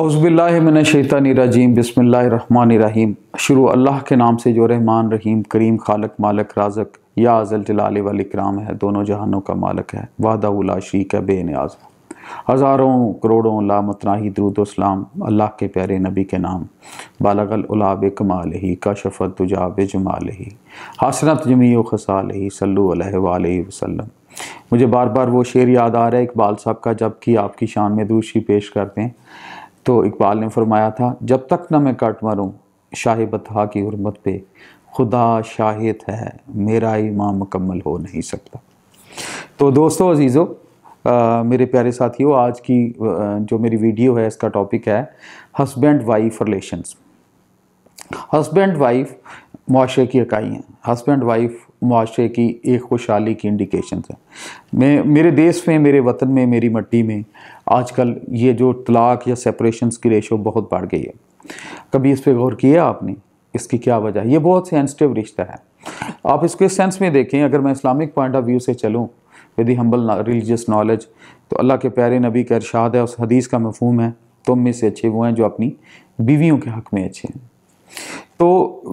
औज़बिल्लाशैतानरजीम बसमीम शुरू अल्लाह के नाम से जो रहमान रहीम करीम खालक मालक राजक या अज़ल जलाल वाल इक्राम है दोनों जहानों का मालक है वादा उला है है न्याज हज़ारों करोड़ों लामतनाही दरुदोसलाम अल्लाह के प्यारे नबी के नाम बालागल उलाब कमाल ही का शफ़त तुजाब जमाल ही हासनत जमी खसाल ही सल्लु वाल वसलम मुझे बार बार वो शेर याद आ रहा है इकबाल साहब का जबकि आपकी शान में दूसरी पेश करते हैं तो इकबाल ने फरमाया था जब तक ना मैं काट मारूँ शाह बतहा की हरमत पे खुदा शाहिद है मेरा ईमान मुकम्मल हो नहीं सकता तो दोस्तों अजीज़ों मेरे प्यारे साथियों आज की जो मेरी वीडियो है इसका टॉपिक है husband wife relations husband wife माशरे की इकाई हैं हस्बैंड वाइफ माशरे की एक खुशहाली की इंडिकेशन है मैं मेरे देश में मेरे वतन में मेरी मट्टी में आजकल ये जो तलाक या सेपरेशन की रेशो बहुत बढ़ गई है कभी इस पर गौर किया आपने इसकी क्या वजह ये बहुत सेंसिटिव रिश्ता है आप इसको इस सेंस में देखें अगर मैं इस्लामिक पॉइंट ऑफ व्यू से चलूँ यदि हम्बल रिलीजियस नॉलेज तो अल्लाह के प्यारे नबी का इरशाद है उस हदीस का मफहम है तुम में से अच्छे वो हैं जो अपनी बीवियों के हक़ में अच्छे हैं तो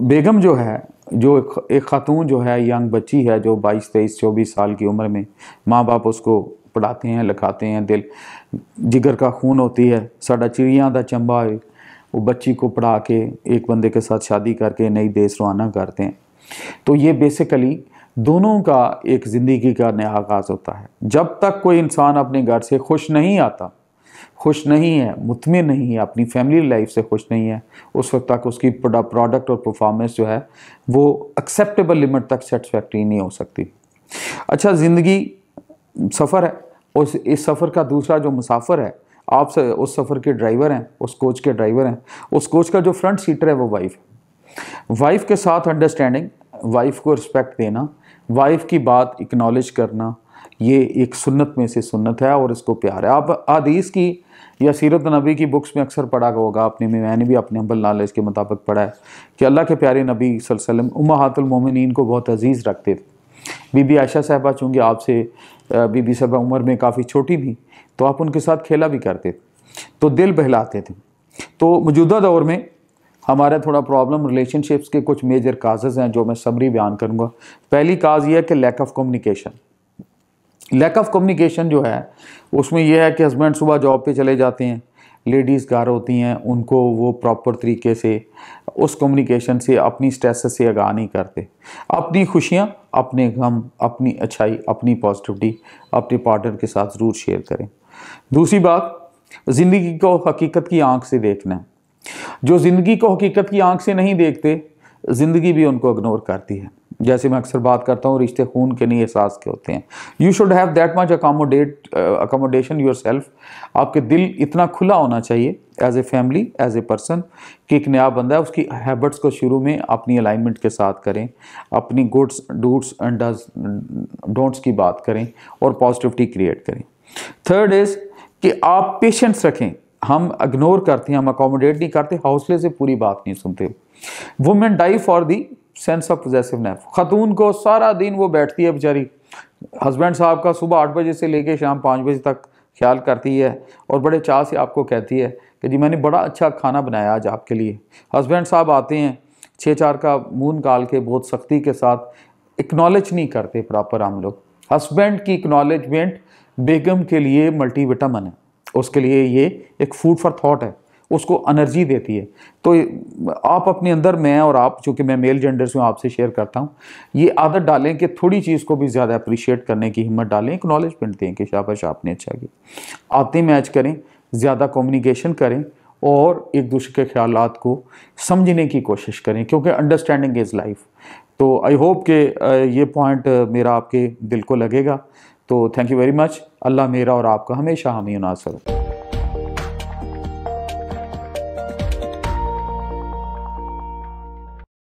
बेगम जो है जो एक, एक खातून जो है यंग बच्ची है जो 22 तेईस चौबीस साल की उम्र में माँ बाप उसको पढ़ाते हैं लिखाते हैं दिल जिगर का खून होती है साढ़ा चिड़िया का चंबा है वो बच्ची को पढ़ा के एक बंदे के साथ शादी करके नई देश रवाना करते हैं तो ये बेसिकली दोनों का एक ज़िंदगी का नया आगाज़ होता है जब तक कोई इंसान अपने घर से खुश नहीं आता खुश नहीं है मुतमिन नहीं है अपनी फैमिली लाइफ से खुश नहीं है उस वक्त तक उसकी प्रोडक्ट और परफॉर्मेंस जो है वो एक्सेप्टेबल लिमिट तक सेटिस्फैक्ट्री नहीं हो सकती अच्छा ज़िंदगी सफ़र है उस इस सफ़र का दूसरा जो मुसाफर है आप से उस सफ़र के ड्राइवर हैं उस कोच के ड्राइवर हैं उस कोच का जो फ्रंट सीटर है वो वाइफ है वाइफ के साथ अंडरस्टैंडिंग वाइफ को रिस्पेक्ट देना वाइफ की बात इक्नॉलेज करना ये एक सुन्नत में से सुन्नत है और इसको प्यार है आप आदीस की या सीरत नबी की बुक्स में अक्सर पढ़ा होगा अपने में मैंने भी अपने हम्बल नॉलेज के मुताबिक पढ़ा है कि अल्लाह के प्यारे नबी वसल्लम उमातुलमोमिन को बहुत अजीज़ रखते थे बीबी आयशा साहबा चूँकि आपसे बीबी साहबा उम्र में काफ़ी छोटी थी तो आप उनके साथ खेला भी करते थे तो दिल बहलाते थे तो मौजूदा दौर में हमारा थोड़ा प्रॉब्लम रिलेशनशिप्स के कुछ मेजर काजेज़ हैं जो मैं समरी बयान करूँगा पहली काज यह है कि lack of communication lack of communication जो है उसमें यह है कि हस्बैंड सुबह जॉब पे चले जाते हैं लेडीज़ घर होती हैं उनको वो प्रॉपर तरीके से उस कम्युनिकेशन से अपनी स्ट्रेस से आगाह नहीं करते अपनी खुशियाँ अपने गम अपनी अच्छाई अपनी पॉजिटिविटी अपने पार्टनर के साथ ज़रूर शेयर करें दूसरी बात ज़िंदगी को हकीकत की आंख से देखना जो ज़िंदगी को हकीकत की आंख से नहीं देखते ज़िंदगी भी उनको इग्नोर करती है जैसे मैं अक्सर बात करता हूँ रिश्ते खून के नहीं एहसास के होते हैं you should have that much accommodate accommodation yourself आपके दिल इतना खुला होना चाहिए as a family as a person कि एक नया बंदा है उसकी हैबिट्स को शुरू में अपनी अलाइनमेंट के साथ करें अपनी गुड्स डूड्स एंड डोंट्स की बात करें और पॉजिटिविटी क्रिएट करें थर्ड इज़ कि आप पेशेंस रखें हम इग्नोर करते हैं हम अकोमोडेट नहीं करते हौसले से पूरी बात नहीं सुनते women die for the sense of possessiveness खतून को सारा दिन वो बैठती है बेचारी हस्बैंड साहब का सुबह आठ बजे से लेके शाम पाँच बजे तक ख्याल करती है और बड़े चाह से आपको कहती है कि जी मैंने बड़ा अच्छा खाना बनाया आज आपके लिए हस्बैंड साहब आते हैं छः चार का मून निकाल के बहुत सख्ती के साथ इकनॉलेज नहीं करते प्रॉपर हम लोग हस्बैंड की इकनॉलेजमेंट बेगम के लिए मल्टीविटामिन है उसके लिए ये एक फूड फॉर थाट है उसको एनर्जी देती है तो आप अपने अंदर मैं और आप चूँकि मैं मेल जेंडर से आपसे शेयर करता हूँ ये आदत डालें कि थोड़ी चीज़ को भी ज़्यादा अप्रिशिएट करने की हिम्मत डालें एक्नॉलेजमेंट दें कि शाबाश आपने अच्छा किया आते मैच करें ज़्यादा कम्युनिकेशन करें और एक दूसरे के ख्याल को समझने की कोशिश करें क्योंकि अंडरस्टैंडिंग इज़ लाइफ तो आई होप कि ये पॉइंट मेरा आपके दिल को लगेगा तो thank you very much Allah मेरा और आपका हमेशा हमी नासर हो